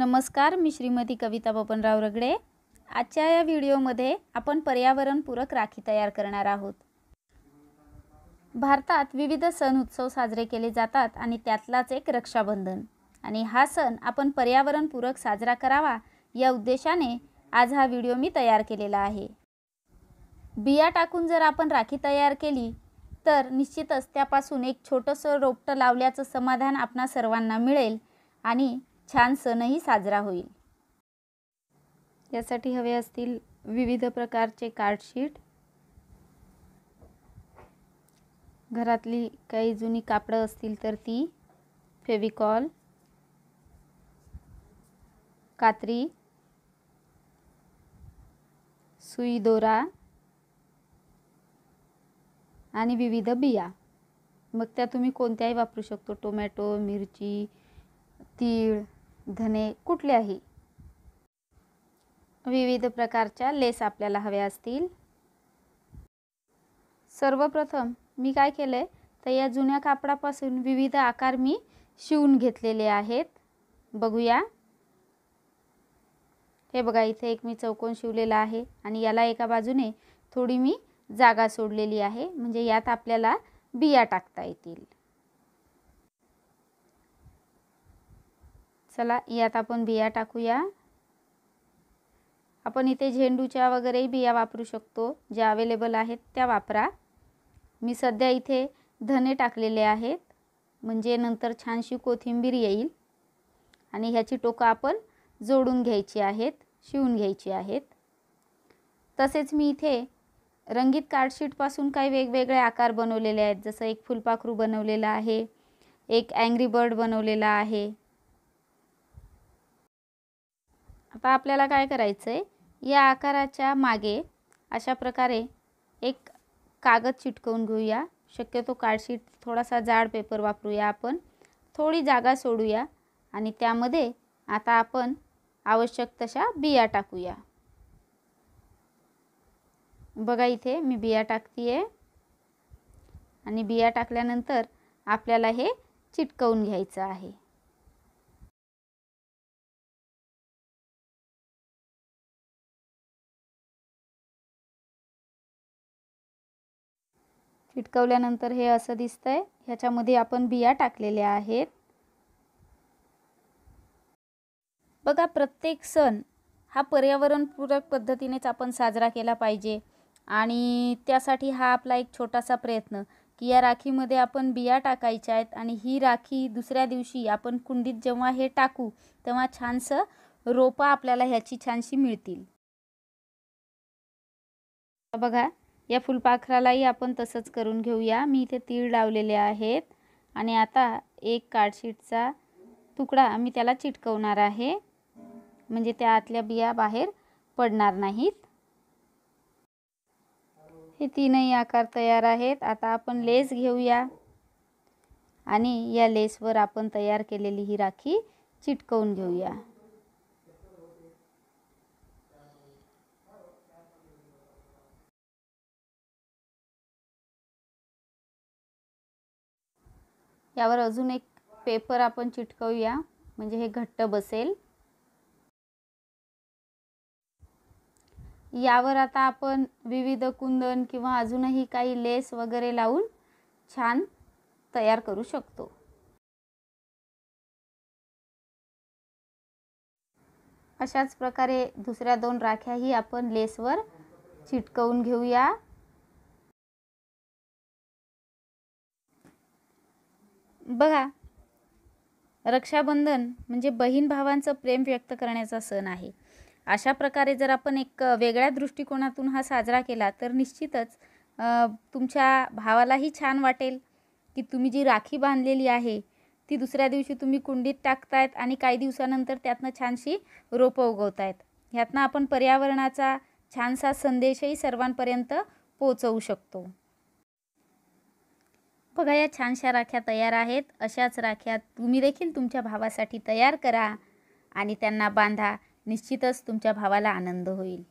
नमस्कार मी श्रीमती कविता बबनराव रगडे आजच्या या व्हिडिओमध्ये आपण पर्यावरणपूरक राखी तयार करणार आहोत भारतात विविध सण उत्सव साजरे केले जातात आणि त्यातलाच एक रक्षाबंधन आणि हा सण आपण पर्यावरणपूरक साजरा करावा या उद्देशाने आज हा व्हिडिओ मी तयार केलेला आहे बिया टाकून जर आपण राखी तयार केली तर निश्चितच त्यापासून एक छोटंसं रोपटं लावल्याचं समाधान आपणा सर्वांना मिळेल आणि छान सणही साजरा होईल यासाठी हवे असतील विविध प्रकारचे कार्डशीट घरातली काही जुनी कापडं असतील तर ती फेविकॉल कात्री सुई दोरा आणि विविध बिया मग त्या तुम्ही कोणत्याही वापरू शकतो टोमॅटो मिरची तीळ धने कुठल्याही विविध प्रकारच्या लेस आपल्याला हव्या असतील सर्वप्रथम मी काय केलं आहे तर या जुन्या कापडापासून विविध आकार मी शिवून घेतलेले आहेत बघूया हे बघा इथे एक मी चौकोन शिवलेला आहे आणि याला एका बाजूने थोडी मी जागा सोडलेली आहे म्हणजे यात आपल्याला बिया टाकता येतील चला यात आपण बिया टाकूया आपण इथे झेंडूच्या वगैरेही बिया वापरू शकतो ज्या अवेलेबल आहेत त्या वापरा मी सध्या इथे धने टाकलेले आहेत म्हणजे नंतर छानशी कोथिंबीर येईल आणि ह्याची टोकं आपण जोडून घ्यायची आहेत शिवून घ्यायची आहेत तसेच मी इथे रंगीत कार्डशीटपासून काही वेगवेगळे आकार बनवलेले आहेत जसं एक फुलपाखरू बनवलेलं आहे एक अँग्री बर्ड बनवलेला आहे आता आपल्याला काय करायचं आहे या आकाराच्या मागे अशा प्रकारे एक कागद चिटकवून घेऊया शक्यतो कार्डशीट थोडासा जाड पेपर वापरूया आपण थोडी जागा सोडूया आणि त्यामध्ये आता आपण आवश्यक तशा बिया टाकूया बघा इथे मी बिया टाकती आहे आणि बिया टाकल्यानंतर आपल्याला हे चिटकवून घ्यायचं आहे चिटकवल्यानंतर हे असं दिसतंय आहे ह्याच्यामध्ये आपण बिया टाकलेल्या आहेत बघा प्रत्येक सण हा पर्यावरणपूरक पद्धतीनेच आपण साजरा केला पाहिजे आणि त्यासाठी हा आपला एक छोटासा प्रयत्न की या राखीमध्ये आपण बिया टाकायच्या आहेत आणि ही राखी दुसऱ्या दिवशी आपण कुंडीत जेव्हा हे टाकू तेव्हा छानसं रोपं आपल्याला ह्याची छानशी मिळतील बघा या फुलपाखरालाही आपण तसंच करून घेऊया मी इथे तीळ लावलेले आहेत आणि आता एक कार्डशीटचा तुकडा मी त्याला चिटकवणार आहे म्हणजे त्या आतल्या बिया बाहेर पडणार नाहीत हे तीनही आकार तयार आहेत आता आपण लेस घेऊया आणि या लेसवर आपण तयार केलेली ही राखी चिटकवून घेऊया यावर अजून एक पेपर आपण चिटकवूया म्हणजे हे घट्ट बसेल यावर आता आपण विविध कुंदन किंवा अजूनही काही लेस वगैरे लावून छान तयार करू शकतो अशाच प्रकारे दुसऱ्या दोन राख्याही आपण लेसवर चिटकवून घेऊया बघा रक्षाबंधन म्हणजे बहीण भावांचं प्रेम व्यक्त करण्याचा सण आहे अशा प्रकारे जर आपण एक वेगळ्या दृष्टिकोनातून हा साजरा केला तर निश्चितच तुमच्या भावालाही छान वाटेल की तुम्ही जी राखी बांधलेली आहे ती दुसऱ्या दिवशी तुम्ही कुंडीत टाकतायत आणि काही दिवसानंतर त्यातनं छानशी रोपं उगवतायत ह्यातनं आपण पर्यावरणाचा छानसा संदेशही सर्वांपर्यंत पोचवू शकतो बघा या छानशा राख्या तयार आहेत अशाच राख्या तुम्ही देखील तुमच्या भावासाठी तयार करा आणि त्यांना बांधा निश्चितच तुमच्या भावाला आनंद होईल